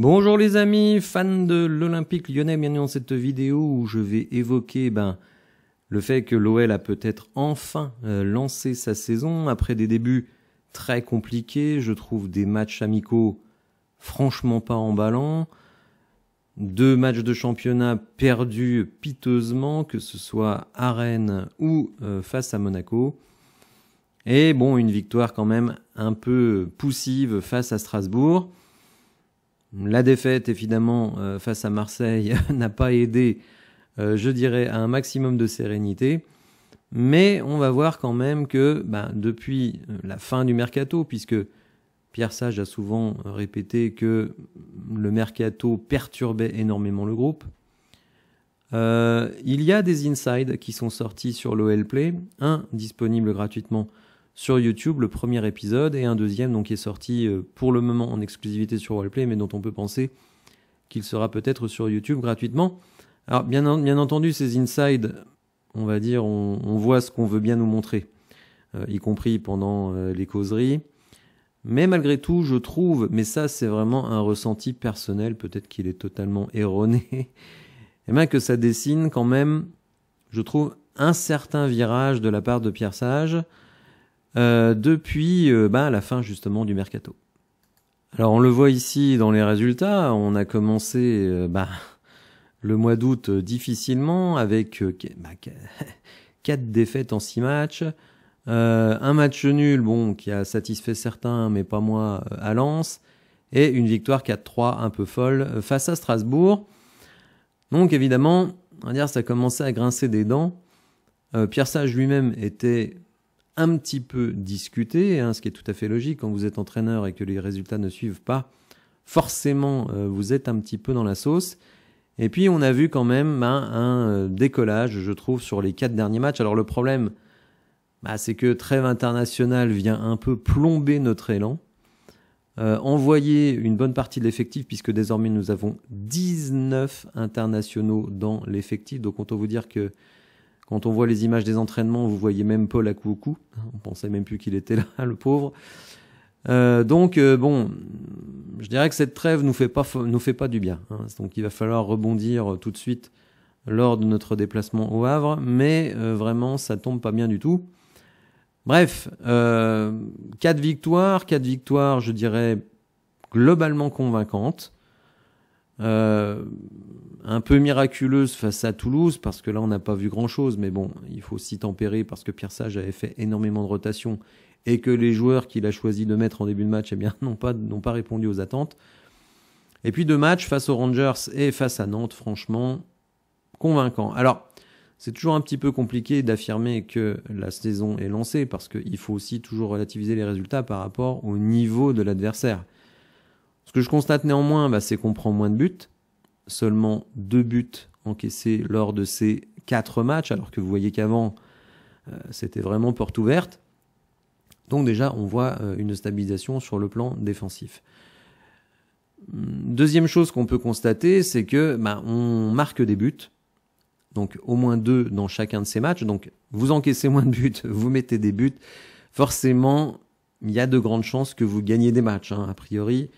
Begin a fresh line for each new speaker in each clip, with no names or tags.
Bonjour les amis, fans de l'Olympique lyonnais, bienvenue dans cette vidéo où je vais évoquer ben, le fait que l'OL a peut-être enfin euh, lancé sa saison après des débuts très compliqués, je trouve des matchs amicaux franchement pas emballants, deux matchs de championnat perdus piteusement, que ce soit à Rennes ou euh, face à Monaco, et bon, une victoire quand même un peu poussive face à Strasbourg. La défaite, évidemment, euh, face à Marseille n'a pas aidé, euh, je dirais, à un maximum de sérénité. Mais on va voir quand même que ben, depuis euh, la fin du mercato, puisque Pierre Sage a souvent répété que le mercato perturbait énormément le groupe, il y a des insides qui sont sortis sur l'OL Play, un disponible gratuitement sur YouTube, le premier épisode et un deuxième donc qui est sorti euh, pour le moment en exclusivité sur Wallplay, mais dont on peut penser qu'il sera peut-être sur YouTube gratuitement. Alors bien, bien entendu, ces insides, on va dire, on, voit ce qu'on veut bien nous montrer, euh, y compris pendant euh, les causeries. Mais malgré tout, je trouve, mais ça c'est vraiment un ressenti personnel, peut-être qu'il est totalement erroné, et eh bien que ça dessine quand même, je trouve, un certain virage de la part de Pierre Sage, euh, depuis euh, bah, la fin justement du mercato. Alors on le voit ici dans les résultats, on a commencé euh, bah, le mois d'août difficilement avec bah, quatre 4 défaites en 6 matchs, un match nul bon qui a satisfait certains mais pas moi à Lens et une victoire 4-3 un peu folle face à Strasbourg. Donc évidemment, on va dire ça commençait à grincer des dents. Pierre Sage lui-même était un petit peu discuté, hein, ce qui est tout à fait logique quand vous êtes entraîneur et que les résultats ne suivent pas. Forcément, euh, vous êtes un petit peu dans la sauce. Et puis on a vu quand même ben, un euh, décollage, je trouve, sur les quatre derniers matchs. Alors le problème, bah, c'est que trêve International vient un peu plomber notre élan. Euh, envoyer une bonne partie de l'effectif, puisque désormais nous avons 19 internationaux dans l'effectif. Donc, on peut vous dire que quand on voit les images des entraînements, vous voyez même Paul à coucou. Hein, on pensait même plus qu'il était là, le pauvre. Euh, donc euh, bon, je dirais que cette trêve nous fait pas nous fait pas du bien. Hein. Donc il va falloir rebondir euh, tout de suite lors de notre déplacement au Havre, mais vraiment ça tombe pas bien du tout. Bref, quatre victoires, quatre victoires, je dirais globalement convaincantes. Euh, un peu miraculeuse face à Toulouse, parce que là, on n'a pas vu grand-chose, mais bon, il faut s'y tempérer, parce que Pierre Sage avait fait énormément de rotations, et que les joueurs qu'il a choisi de mettre en début de match, eh bien, n'ont pas, n'ont pas répondu aux attentes. Et puis deux matchs face aux Rangers et face à Nantes, franchement, convaincant. Alors, c'est toujours un petit peu compliqué d'affirmer que la saison est lancée, parce qu'il faut aussi toujours relativiser les résultats par rapport au niveau de l'adversaire. Ce que je constate néanmoins, bah, c'est qu'on prend moins de buts, seulement deux buts encaissés lors de ces quatre matchs, alors que vous voyez qu'avant, euh, c'était vraiment porte ouverte. Donc déjà, on voit euh, une stabilisation sur le plan défensif. Deuxième chose qu'on peut constater, c'est que bah, on marque des buts, donc au moins deux dans chacun de ces matchs. Donc vous encaissez moins de buts, vous mettez des buts. Forcément, il y a de grandes chances que vous gagnez des matchs. Hein, a priori,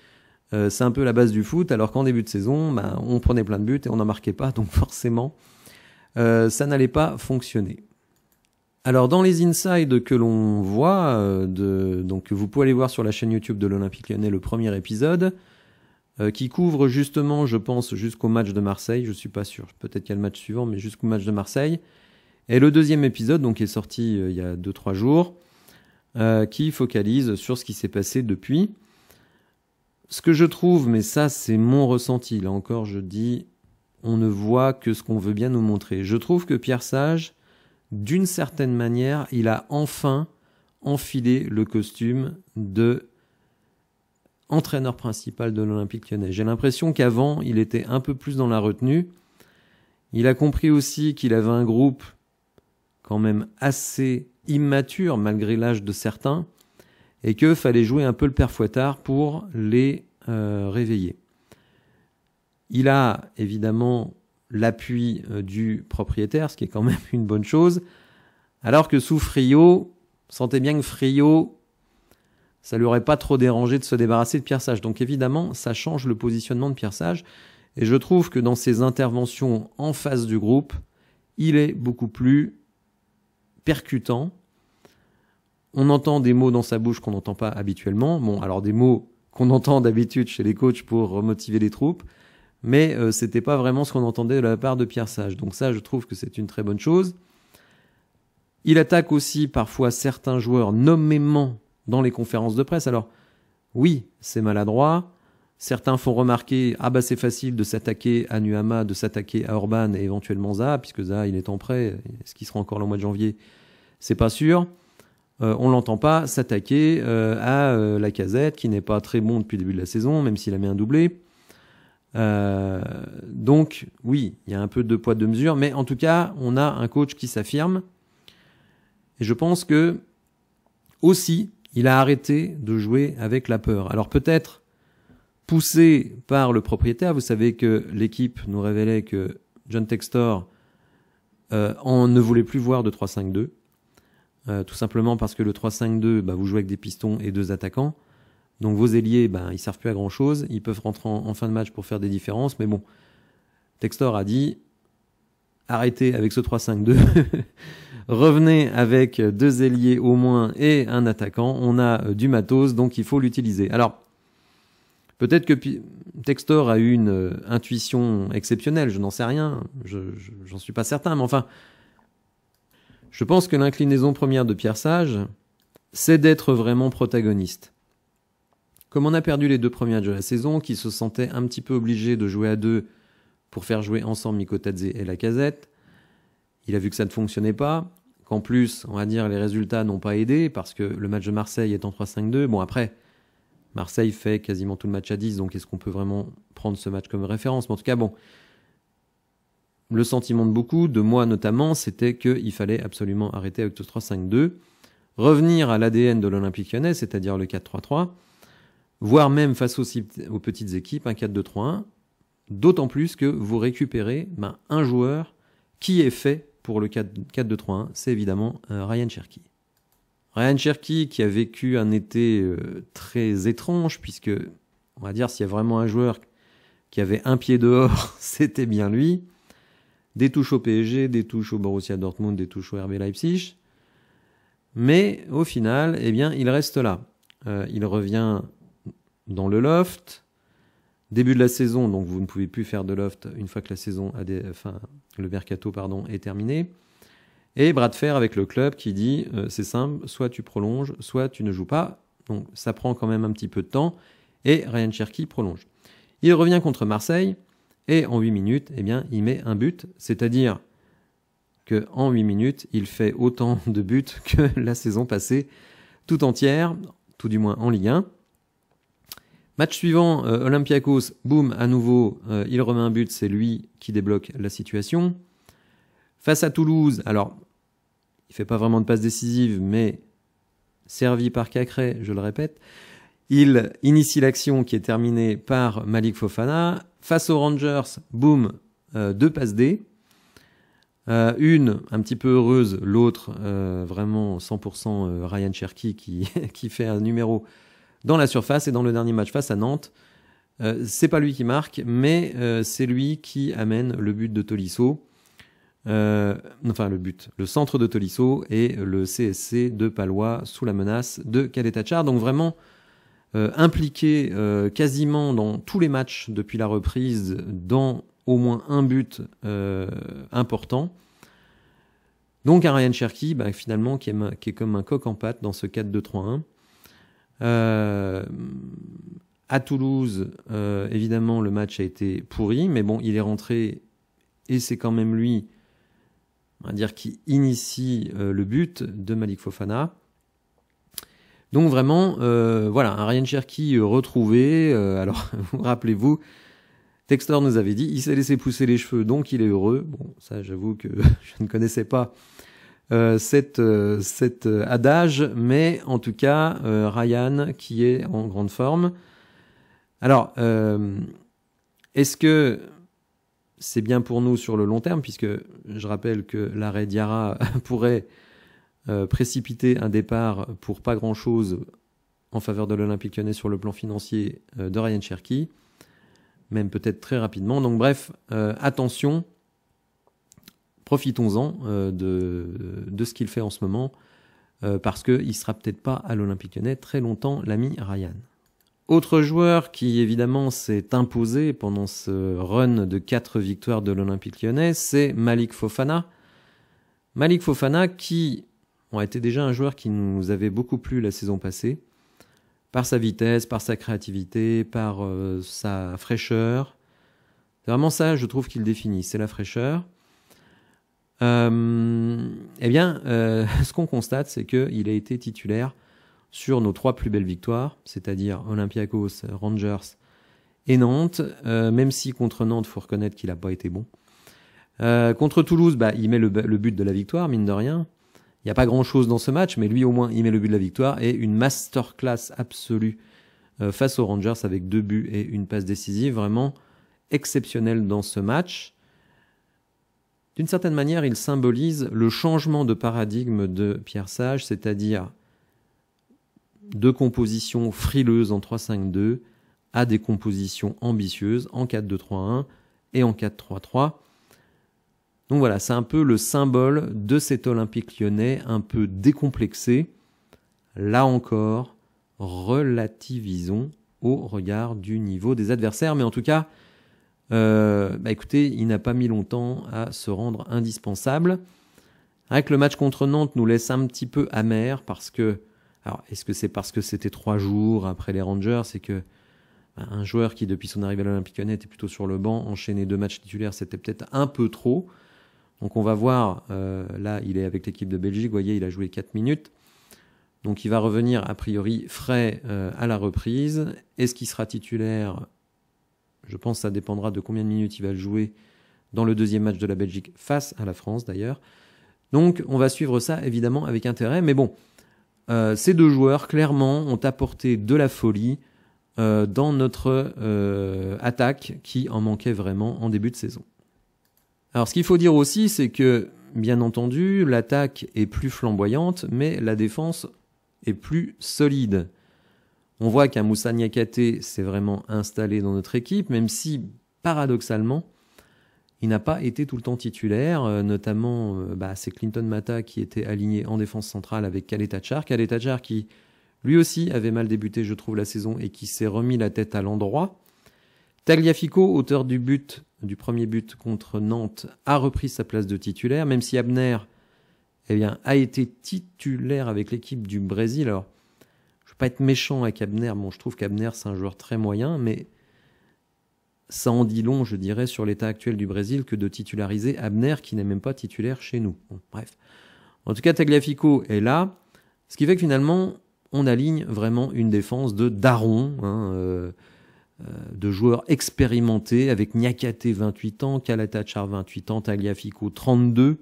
euh, c'est un peu la base du foot, alors qu'en début de saison, ben, on prenait plein de buts et on n'en marquait pas, donc forcément, euh, ça n'allait pas fonctionner. Alors dans les insides que l'on voit, euh, de, donc vous pouvez aller voir sur la chaîne YouTube de l'Olympique Lyonnais le premier épisode, qui couvre justement, je pense, jusqu'au match de Marseille, je ne suis pas sûr, peut-être qu'il y a le match suivant, mais jusqu'au match de Marseille. Et le deuxième épisode, donc, est sorti il y a 2-3 jours, qui focalise sur ce qui s'est passé depuis ce que je trouve, mais ça c'est mon ressenti, là encore je dis, on ne voit que ce qu'on veut bien nous montrer. Je trouve que Pierre Sage, d'une certaine manière, il a enfin enfilé le costume de entraîneur principal de l'Olympique lyonnais. J'ai l'impression qu'avant, il était un peu plus dans la retenue. Il a compris aussi qu'il avait un groupe quand même assez immature malgré l'âge de certains et que fallait jouer un peu le père Fouettard pour les euh, réveiller. Il a évidemment l'appui euh, du propriétaire, ce qui est quand même une bonne chose, alors que sous Friot, sentez bien que Friot, ça lui aurait pas trop dérangé de se débarrasser de Pierre Sage. Donc évidemment, ça change le positionnement de Pierre Sage, et je trouve que dans ses interventions en face du groupe, il est beaucoup plus percutant, on entend des mots dans sa bouche qu'on n'entend pas habituellement. Bon, alors des mots qu'on entend d'habitude chez les coachs pour motiver les troupes, mais ce euh, c'était pas vraiment ce qu'on entendait de la part de Pierre Sage. Donc ça, je trouve que c'est une très bonne chose. Il attaque aussi parfois certains joueurs nommément dans les conférences de presse. Alors oui, c'est maladroit. Certains font remarquer ah bah c'est facile de s'attaquer à Nuama, de s'attaquer à Orban et éventuellement Za, puisque Zaha il est en prêt. Est-ce qu'il sera encore le mois de janvier C'est pas sûr. Euh, on l'entend pas s'attaquer euh, à euh, la casette qui n'est pas très bon depuis le début de la saison, même s'il a mis un doublé. donc oui, il y a un peu de poids de mesure, mais en tout cas, on a un coach qui s'affirme. Et je pense que aussi, il a arrêté de jouer avec la peur. Alors peut-être poussé par le propriétaire, vous savez que l'équipe nous révélait que John Textor en ne voulait plus voir de 3-5-2 euh, tout simplement parce que le 3-5-2, bah, vous jouez avec des pistons et deux attaquants. Donc vos ailiers, ben, ils servent plus à grand chose. Ils peuvent rentrer en, fin de match pour faire des différences. Mais bon, Textor a dit arrêtez avec ce 3-5-2. Revenez avec deux ailiers au moins et un attaquant. On a euh, du matos, donc il faut l'utiliser. Alors, peut-être que Textor a eu une euh, intuition exceptionnelle. Je n'en sais rien. Je, n'en suis pas certain. Mais enfin, je pense que l'inclinaison première de Pierre Sage, c'est d'être vraiment protagoniste. Comme on a perdu les deux premières de la saison, qui se sentait un petit peu obligé de jouer à deux pour faire jouer ensemble Mikotadze et Lacazette, il a vu que ça ne fonctionnait pas, qu'en plus, on va dire, les résultats n'ont pas aidé, parce que le match de Marseille est en 3-5-2. Bon, après, Marseille fait quasiment tout le match à 10, donc est-ce qu'on peut vraiment prendre ce match comme référence en tout cas, bon, le sentiment de beaucoup, de moi notamment, c'était qu'il fallait absolument arrêter avec 3-5-2, revenir à l'ADN de l'Olympique lyonnais, c'est-à-dire le 4-3-3, voire même face aux, petites équipes, un 4-2-3-1, d'autant plus que vous récupérez ben, un joueur qui est fait pour le 4-2-3-1, c'est évidemment euh, Ryan Cherky. Ryan Cherky qui a vécu un été euh, très étrange, puisque on va dire s'il y a vraiment un joueur qui avait un pied dehors, c'était bien lui des touches au PSG, des touches au Borussia Dortmund, des touches au RB Leipzig. Mais au final, eh bien, il reste là. Euh, il revient dans le loft. Début de la saison, donc vous ne pouvez plus faire de loft une fois que la saison a des, enfin, le mercato pardon, est terminé. Et bras de fer avec le club qui dit euh, c'est simple, soit tu prolonges, soit tu ne joues pas. Donc ça prend quand même un petit peu de temps. Et Ryan Cherky prolonge. Il revient contre Marseille. Et en 8 minutes, eh bien, il met un but, c'est-à-dire que en 8 minutes, il fait autant de buts que la saison passée tout entière, tout du moins en Ligue 1. Match suivant, euh, Olympiakos, boum, à nouveau, euh, il remet un but, c'est lui qui débloque la situation. Face à Toulouse, alors, il fait pas vraiment de passe décisive, mais servi par Cacré, je le répète, il initie l'action qui est terminée par Malik Fofana Face aux Rangers, boum, euh, deux passes D. Euh, une un petit peu heureuse, l'autre euh, vraiment 100% Ryan Cherky qui, qui, fait un numéro dans la surface et dans le dernier match face à Nantes. c'est pas lui qui marque, mais c'est lui qui amène le but de Tolisso. enfin, le but, le centre de Tolisso et le CSC de Palois sous la menace de Cadet Donc, vraiment, euh, impliqué euh, quasiment dans tous les matchs depuis la reprise, dans au moins un but euh, important. Donc à Ryan Cherky, bah, finalement, qui est, qui est, comme un coq en pâte dans ce 4-2-3-1. à Toulouse, évidemment, le match a été pourri, mais bon, il est rentré et c'est quand même lui va dire, qui initie le but de Malik Fofana. Donc vraiment, euh, voilà, un Ryan Cherky euh, retrouvé. Euh, alors, rappelez-vous, Textor nous avait dit, il s'est laissé pousser les cheveux, donc il est heureux. Bon, ça, j'avoue que je ne connaissais pas euh, cet, adage, mais en tout cas, Ryan qui est en grande forme. Alors, est-ce que c'est bien pour nous sur le long terme, puisque je rappelle que l'arrêt d'Iara pourrait euh, précipiter un départ pour pas grand-chose en faveur de l'Olympique lyonnais sur le plan financier euh, de Ryan Cherky, même peut-être très rapidement. Donc bref, euh, attention, profitons-en de, de, ce qu'il fait en ce moment, parce qu'il ne sera peut-être pas à l'Olympique lyonnais très longtemps, l'ami Ryan. Autre joueur qui évidemment s'est imposé pendant ce run de 4 victoires de l'Olympique lyonnais, c'est Malik Fofana. Malik Fofana qui on a été déjà un joueur qui nous avait beaucoup plu la saison passée, par sa vitesse, par sa créativité, par euh, sa fraîcheur. C'est vraiment ça, je trouve, qu'il définit, c'est la fraîcheur. Euh, eh bien, euh, ce qu'on constate, c'est qu'il a été titulaire sur nos trois plus belles victoires, c'est-à-dire Olympiakos, Rangers et Nantes, même si contre Nantes, faut reconnaître qu'il n'a pas été bon. contre Toulouse, bah, il met le, but de la victoire, mine de rien. Il n'y a pas grand-chose dans ce match, mais lui au moins, il met le but de la victoire et une masterclass absolue euh, face aux Rangers avec deux buts et une passe décisive, vraiment exceptionnelle dans ce match. D'une certaine manière, il symbolise le changement de paradigme de Pierre Sage, c'est-à-dire de compositions frileuses en 3-5-2 à des compositions ambitieuses en 4-2-3-1 et en 4-3-3. Donc voilà, c'est un peu le symbole de cet Olympique lyonnais un peu décomplexé. Là encore, relativisons au regard du niveau des adversaires. Mais en tout cas, euh, bah écoutez, il n'a pas mis longtemps à se rendre indispensable. Avec le match contre Nantes nous laisse un petit peu amer parce que, alors est-ce que c'est parce que c'était trois jours après les Rangers, c'est que bah, un joueur qui depuis son arrivée à l'Olympique Lyonnais était plutôt sur le banc, enchaîner deux matchs titulaires, c'était peut-être un peu trop. Donc on va voir, euh, là il est avec l'équipe de Belgique, vous voyez, il a joué 4 minutes. Donc il va revenir a priori frais euh, à la reprise. Est-ce qu'il sera titulaire Je pense ça dépendra de combien de minutes il va jouer dans le deuxième match de la Belgique face à la France d'ailleurs. Donc on va suivre ça évidemment avec intérêt. Mais bon, euh, ces deux joueurs clairement ont apporté de la folie dans notre attaque qui en manquait vraiment en début de saison. Alors ce qu'il faut dire aussi, c'est que, bien entendu, l'attaque est plus flamboyante, mais la défense est plus solide. On voit qu'un Moussa s'est vraiment installé dans notre équipe, même si, paradoxalement, il n'a pas été tout le temps titulaire, euh, notamment euh, bah, c'est Clinton Mata qui était aligné en défense centrale avec Khaled Tachar qui lui aussi avait mal débuté je trouve la saison et qui s'est remis la tête à l'endroit. Tagliafico, auteur du but du premier but contre Nantes a repris sa place de titulaire, même si Abner eh bien, a été titulaire avec l'équipe du Brésil. Alors, je ne veux pas être méchant avec Abner, bon, je trouve qu'Abner c'est un joueur très moyen, mais ça en dit long, je dirais, sur l'état actuel du Brésil que de titulariser Abner qui n'est même pas titulaire chez nous. bref. En tout cas, Tagliafico est là, ce qui fait que finalement, on aligne vraiment une défense de daron. Hein, euh, euh, de joueurs expérimentés avec Nyakate 28 ans, Kalatachar 28 ans, trente 32,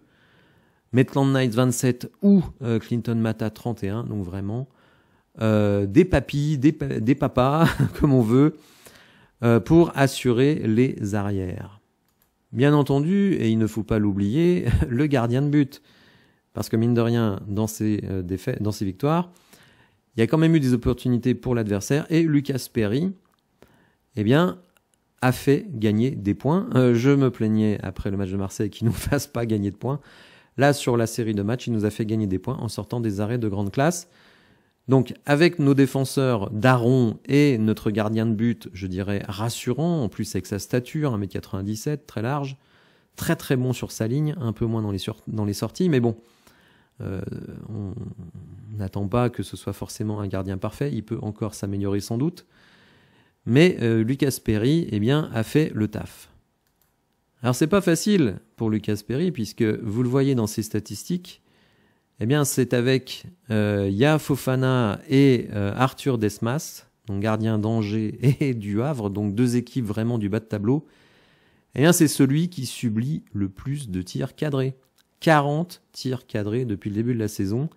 Maitland Knight 27 ou euh, Clinton Mata 31, donc vraiment euh, des papis, des, papas, comme on veut, pour assurer les arrières. Bien entendu, et il ne faut pas l'oublier, le gardien de but. Parce que mine de rien, dans ses défaits, dans ces victoires, il y a quand même eu des opportunités pour l'adversaire et Lucas Perry, eh bien, a fait gagner des points. Euh, je me plaignais après le match de Marseille qu'il ne nous fasse pas gagner de points. Là, sur la série de matchs, il nous a fait gagner des points en sortant des arrêts de grande classe. Donc, avec nos défenseurs Daron et notre gardien de but, je dirais rassurant, en plus avec sa stature, 1m97, très large, très très bon sur sa ligne, un peu moins dans les, dans les sorties, mais bon, euh, on n'attend pas que ce soit forcément un gardien parfait, il peut encore s'améliorer sans doute mais euh, Lucas Perry eh bien, a fait le taf. Alors c'est pas facile pour Lucas Perry puisque vous le voyez dans ses statistiques, eh bien c'est avec euh, Ya Fofana et euh, Arthur Desmas, donc gardien d'Angers et du Havre, donc deux équipes vraiment du bas de tableau. Eh bien c'est celui qui sublit le plus de tirs cadrés. 40 tirs cadrés depuis le début de la saison.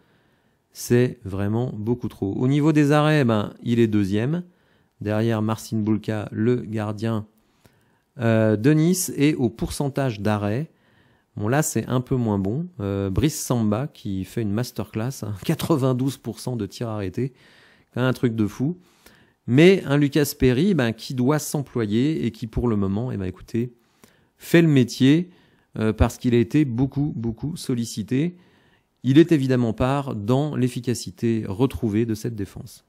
C'est vraiment beaucoup trop. Au niveau des arrêts, eh ben, il est deuxième. Derrière Marcin Bulka, le gardien euh, de Nice. Et au pourcentage d'arrêt, bon là c'est un peu moins bon. Euh, Brice Samba qui fait une masterclass, 92% hein, de tirs arrêtés. Un truc de fou. Mais un Lucas Perry eh ben, qui doit s'employer et qui pour le moment, eh ben, écoutez, fait le métier euh, parce qu'il a été beaucoup, beaucoup sollicité. Il est évidemment part dans l'efficacité retrouvée de cette défense.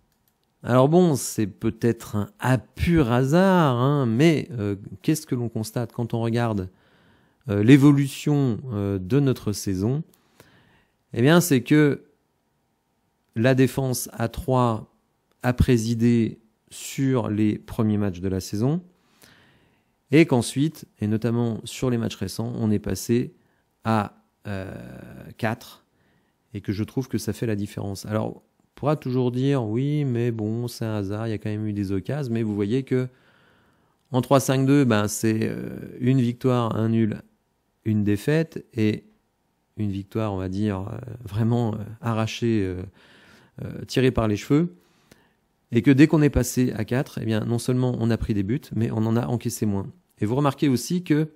Alors bon, c'est peut-être un à pur hasard, hein, mais euh, qu'est-ce que l'on constate quand on regarde euh, l'évolution euh, de notre saison Eh bien, c'est que la défense à 3 a présidé sur les premiers matchs de la saison, et qu'ensuite, et notamment sur les matchs récents, on est passé à 4, et que je trouve que ça fait la différence. Alors, pourra toujours dire oui, mais bon, c'est un hasard, il y a quand même eu des occasions, mais vous voyez que en 3-5-2, ben, c'est euh, une victoire, un nul, une défaite, et une victoire, on va dire, euh, vraiment euh, arrachée, tirée par les cheveux. Et que dès qu'on est passé à 4, eh bien, non seulement on a pris des buts, mais on en a encaissé moins. Et vous remarquez aussi que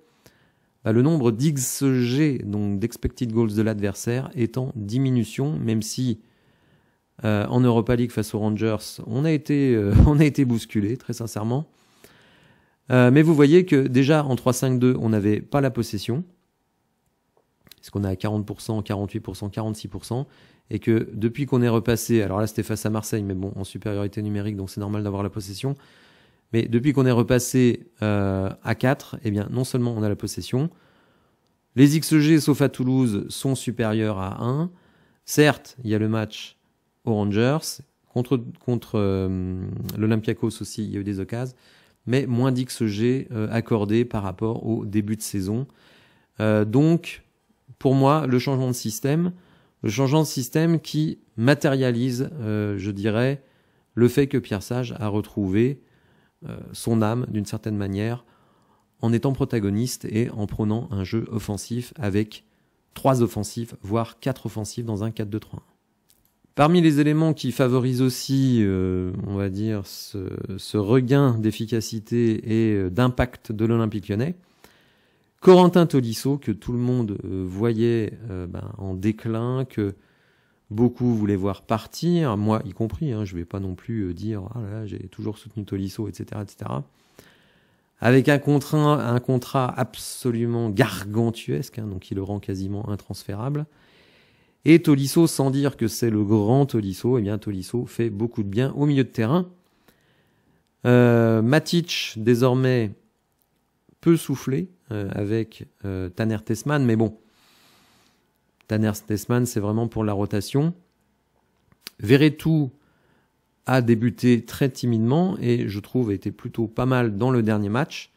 bah, le nombre d'XG, donc d'expected goals de l'adversaire, est en diminution, même si euh, en Europa League face aux Rangers, on a été, euh, on a été bousculé, très sincèrement. Euh, mais vous voyez que déjà en 3-5-2, on n'avait pas la possession. Parce qu'on a 40%, 48%, 46%. Et que depuis qu'on est repassé, alors là c'était face à Marseille, mais bon, en supériorité numérique, donc c'est normal d'avoir la possession. Mais depuis qu'on est repassé à 4, eh bien non seulement on a la possession, les XG, sauf à Toulouse, sont supérieurs à 1. Certes, il y a le match aux Rangers, contre, contre euh, l'Olympiakos aussi, il y a eu des occasions, mais moins d'XG euh, accordé par rapport au début de saison. Euh, donc, pour moi, le changement de système, le changement de système qui matérialise, je dirais, le fait que Pierre Sage a retrouvé son âme d'une certaine manière en étant protagoniste et en prenant un jeu offensif avec trois offensifs, voire quatre offensifs dans un 4 2 3 Parmi les éléments qui favorisent aussi, euh, on va dire, ce, ce regain d'efficacité et euh, d'impact de l'Olympique lyonnais, Corentin Tolisso, que tout le monde euh, voyait ben, en déclin, que beaucoup voulaient voir partir, moi y compris, hein, je ne vais pas non plus dire ah là, j'ai toujours soutenu Tolisso, etc. etc. Avec un contrat, un contrat absolument gargantuesque, hein, donc qui le rend quasiment intransférable. Et Tolisso, sans dire que c'est le grand Tolisso, eh bien Tolisso fait beaucoup de bien au milieu de terrain. Euh, Matic, désormais, peu soufflé euh, avec euh, Tanner Tessman, mais bon, Tanner Tessman, c'est vraiment pour la rotation. Verretou a débuté très timidement et je trouve a été plutôt pas mal dans le dernier match.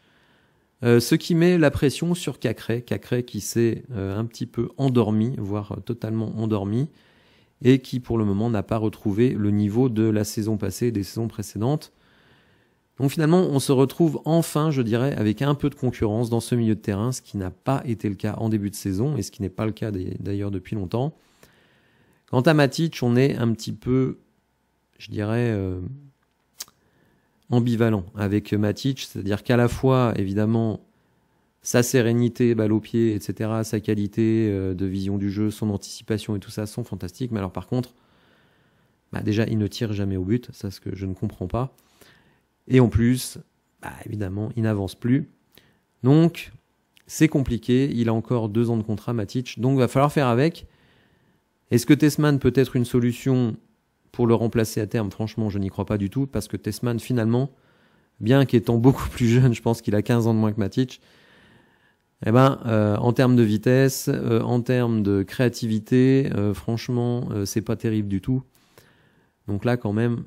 Euh, ce qui met la pression sur Cacré, Cacré qui s'est euh, un petit peu endormi, voire totalement endormi, et qui pour le moment n'a pas retrouvé le niveau de la saison passée et des saisons précédentes. Donc finalement, on se retrouve enfin, je dirais, avec un peu de concurrence dans ce milieu de terrain, ce qui n'a pas été le cas en début de saison, et ce qui n'est pas le cas d'ailleurs depuis longtemps. Quant à Matic, on est un petit peu, je dirais, euh, ambivalent avec Matic, c'est-à-dire qu'à la fois, évidemment, sa sérénité, balle au pied, etc., sa qualité euh, de vision du jeu, son anticipation et tout ça sont fantastiques, mais alors par contre, bah déjà, il ne tire jamais au but, ça ce que je ne comprends pas. Et en plus, bah, évidemment, il n'avance plus. Donc, c'est compliqué, il a encore deux ans de contrat, Matic, donc il va falloir faire avec. Est-ce que Tessman peut être une solution pour le remplacer à terme, franchement, je n'y crois pas du tout, parce que Tesman, finalement, bien qu'étant beaucoup plus jeune, je pense qu'il a 15 ans de moins que Matic, eh ben, euh, en termes de vitesse, euh, en termes de créativité, euh, franchement, c'est pas terrible du tout. Donc là, quand même,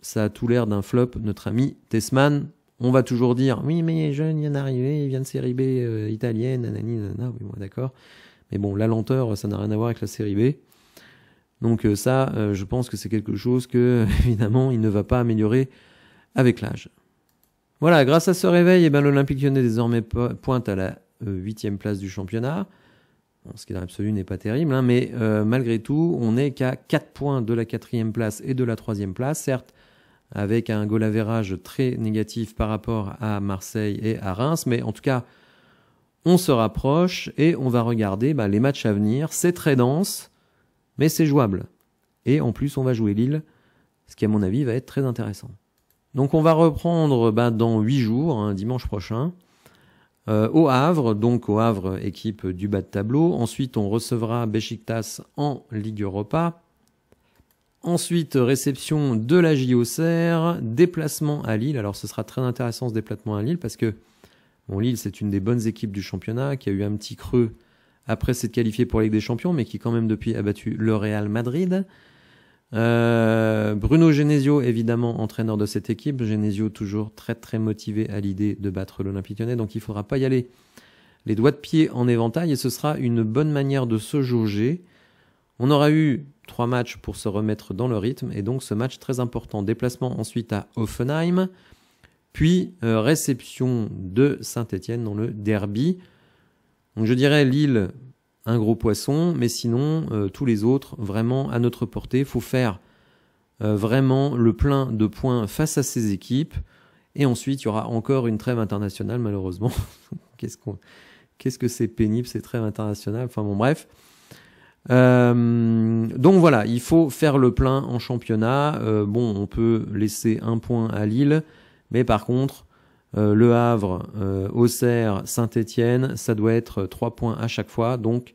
ça a tout l'air d'un flop, notre ami Tesman. On va toujours dire, oui, mais il est jeune, il vient d'arriver, il vient de série B italienne, nanani, nanana, oui, moi d'accord. Mais bon, la lenteur, ça n'a rien à voir avec la série B. Donc euh, ça, euh, je pense que c'est quelque chose que, évidemment, il ne va pas améliorer avec l'âge. Voilà, grâce à ce réveil, eh ben, l'Olympique lyonnais désormais pointe à la euh, huitième place du championnat. ce qui dans l'absolu n'est pas terrible, hein, mais malgré tout, on n'est qu'à 4 points de la quatrième place et de la troisième place, certes avec un goal average très négatif par rapport à Marseille et à Reims, mais en tout cas, on se rapproche et on va regarder bah, les matchs à venir. C'est très dense. Mais c'est jouable. Et en plus, on va jouer Lille, ce qui à mon avis va être très intéressant. Donc on va reprendre bah, dans 8 jours, hein, dimanche prochain, euh, au Havre, donc au Havre équipe du bas de tableau. Ensuite, on recevra Besiktas en Ligue Europa. Ensuite, réception de la JOCR, déplacement à Lille. Alors ce sera très intéressant ce déplacement à Lille parce que bon, Lille c'est une des bonnes équipes du championnat qui a eu un petit creux après s'être qualifié pour la Ligue des Champions, mais qui quand même depuis a battu le Real Madrid. Euh, Bruno Genesio, évidemment, entraîneur de cette équipe. Genesio, toujours très très motivé à l'idée de battre l'Olympique lyonnais, donc il ne faudra pas y aller les doigts de pied en éventail, et ce sera une bonne manière de se jauger. On aura eu trois matchs pour se remettre dans le rythme, et donc ce match très important. Déplacement ensuite à Offenheim, puis euh, réception de Saint-Etienne dans le derby. Donc je dirais Lille, un gros poisson, mais sinon euh, tous les autres vraiment à notre portée. Il Faut faire euh, vraiment le plein de points face à ces équipes. Et ensuite, il y aura encore une trêve internationale, malheureusement. Qu'est-ce qu'on qu'est-ce que c'est pénible ces trêves internationales. Enfin bon, bref. Euh, donc voilà, il faut faire le plein en championnat. bon, on peut laisser un point à Lille, mais par contre, euh, Le Havre, euh, Auxerre, Saint-Étienne, ça doit être 3 euh, points à chaque fois. Donc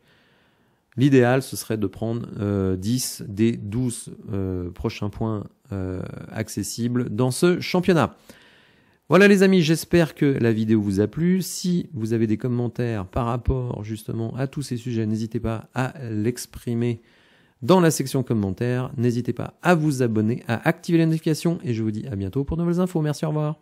l'idéal, ce serait de prendre 10 des 12 prochains points accessibles dans ce championnat. Voilà les amis, j'espère que la vidéo vous a plu. Si vous avez des commentaires par rapport justement à tous ces sujets, n'hésitez pas à l'exprimer dans la section commentaires. N'hésitez pas à vous abonner, à activer les notifications et je vous dis à bientôt pour de nouvelles infos. Merci, au revoir.